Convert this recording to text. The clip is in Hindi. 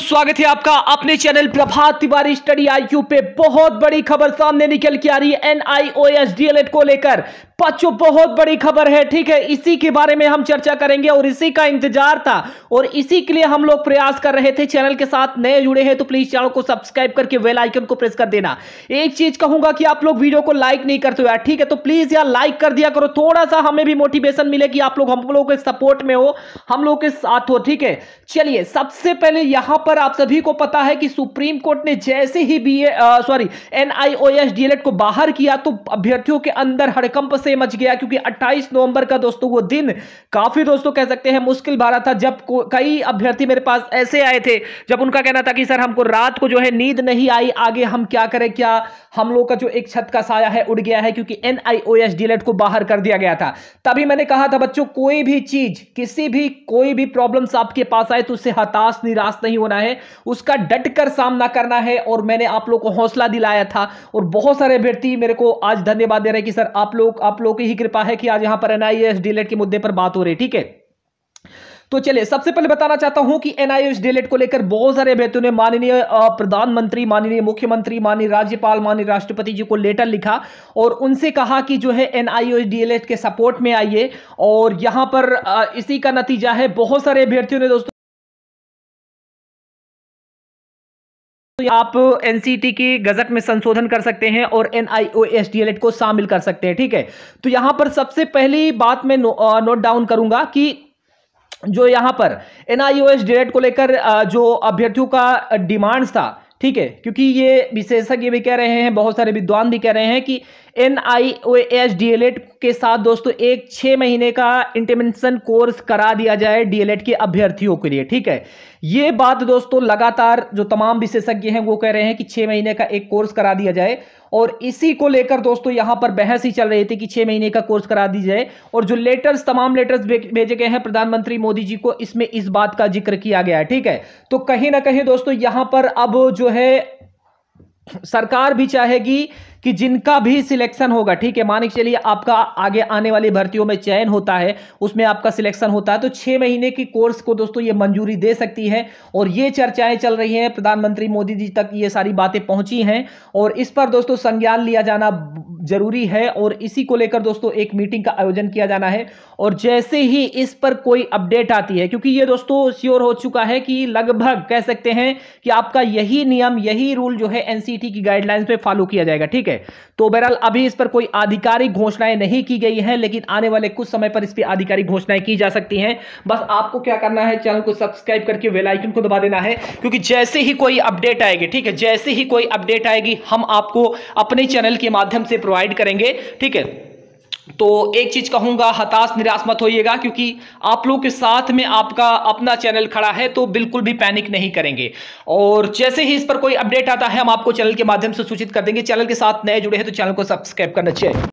स्वागत है आपका अपने channel Prabhat Tiwari study IQ पे बहुत बड़ी खबर सामने निकल के आ रही है एनआईओएस डीएलएड को लेकर बच्चों बहुत बड़ी खबर है ठीक है इसी के बारे में हम चर्चा करेंगे और इसी का इंतजार था और इसी के लिए हम लोग प्रयास कर रहे थे चैनल के साथ नए जुड़े हैं तो प्लीज चैनल को सब्सक्राइब करके वेल आइकन को प्रेस कर देना एक चीज कहूंगा कि आप लोग वीडियो को लाइक नहीं करते हो यार ठीक है तो प्लीज यार लाइक कर दिया करो थोड़ा सा हमें भी मोटिवेशन मिले कि आप लोग हम लोग के सपोर्ट में हो हम लोग के साथ हो ठीक है चलिए सबसे पहले यहां पर आप सभी को पता है कि सुप्रीम कोर्ट ने जैसे ही बी सॉरी एनआईओएस डीएलएड को बाहर किया तो अभ्यर्थियों के अंदर हड़कंप से मच गया क्योंकि 28 नवंबर का दोस्तों वो दिन काफी दोस्तों कह सकते हैं मुश्किल भरा था जब कई अभ्यर्थी मेरे पास ऐसे आए थे जब उनका कहना था कि सर हमको रात को जो है नींद नहीं आई आगे हम क्या करें क्या हम लोग का जो एक छत का साया है उड़ गया है क्योंकि एन आई को बाहर कर दिया गया था तभी मैंने कहा था बच्चों कोई भी चीज किसी भी कोई भी प्रॉब्लम आपके पास आए तो उससे हताश निराश नहीं होना है उसका डट कर सामना करना है और मैंने आप लोग को हौसला दिलाया था और बहुत सारे अभ्यर्थी मेरे को आज धन्यवाद दे रहे कि सर आप लोग आप आप लोगों की ही कृपा है कि आज यहां पर एनआईएस डीलेट e के मुद्दे पर बात हो रही है ठीक है तो चलिए सबसे पहले बताना चाहता हूं कि एनआईएस डीलेट e को लेकर बहुत सारे अभ्यर्थियों ने माननीय प्रधानमंत्री माननीय मुख्यमंत्री माननीय राज्यपाल माननीय राष्ट्रपति जी को लेटर लिखा और उनसे कहा कि जो है एनआईएस डीएलएट e के सपोर्ट में आइए और यहां पर इसी का नतीजा है बहुत सारे अभ्यर्थियों ने दोस्तों तो आप एनसीटी की गजट में संशोधन कर सकते हैं और एनआईओ डीएलएड को शामिल कर सकते हैं ठीक है तो यहां पर सबसे पहली बात मैं नोट डाउन करूंगा कि जो यहां पर एनआईओएस डीएलएड को लेकर जो अभ्यर्थियों का डिमांड था ठीक है क्योंकि ये विशेषज्ञ भी कह रहे हैं बहुत सारे विद्वान भी कह रहे हैं कि एन आई के साथ दोस्तों एक छः महीने का इंटरमेंशन कोर्स करा दिया जाए डीएलएड के अभ्यर्थियों के लिए ठीक है ये बात दोस्तों लगातार जो तमाम विशेषज्ञ हैं वो कह रहे हैं कि छह महीने का एक कोर्स करा दिया जाए और इसी को लेकर दोस्तों यहां पर बहस ही चल रही थी कि छह महीने का कोर्स करा दी जाए और जो लेटर्स तमाम लेटर्स भेजे गए हैं प्रधानमंत्री मोदी जी को इसमें इस बात का जिक्र किया गया है ठीक है तो कहीं ना कहीं दोस्तों यहां पर अब जो है सरकार भी चाहेगी कि जिनका भी सिलेक्शन होगा ठीक है मानिक चलिए आपका आगे आने वाली भर्तियों में चयन होता है उसमें आपका सिलेक्शन होता है तो छह महीने की कोर्स को दोस्तों ये मंजूरी दे सकती है और ये चर्चाएं चल रही हैं प्रधानमंत्री मोदी जी तक ये सारी बातें पहुंची हैं और इस पर दोस्तों संज्ञान लिया जाना जरूरी है और इसी को लेकर दोस्तों एक मीटिंग का आयोजन किया जाना है और जैसे ही इस पर कोई अपडेट आती है क्योंकि ये दोस्तों श्योर हो चुका है कि लगभग कह सकते हैं कि आपका यही नियम यही रूल जो है एनसीटी की गाइडलाइंस पे फॉलो किया जाएगा ठीक है तो बहरहाल अभी इस पर कोई आधिकारिक घोषणाएं नहीं की गई है लेकिन आने वाले कुछ समय पर इस पर आधिकारिक घोषणाएं की जा सकती है बस आपको क्या करना है चैनल को सब्सक्राइब करके वेलाइकन को दबा देना है क्योंकि जैसे ही कोई अपडेट आएगी ठीक है जैसे ही कोई अपडेट आएगी हम आपको अपने चैनल के माध्यम से प्रोवाइड प्रोवाइड करेंगे ठीक है तो एक चीज़ कहूंगा हताश निराश मत होइएगा क्योंकि आप लोगों के साथ में आपका अपना चैनल खड़ा है तो बिल्कुल भी पैनिक नहीं करेंगे और जैसे ही इस पर कोई अपडेट आता है हम आपको चैनल के माध्यम से सूचित कर देंगे चैनल के साथ नए जुड़े हैं तो चैनल को सब्सक्राइब करना चाहिए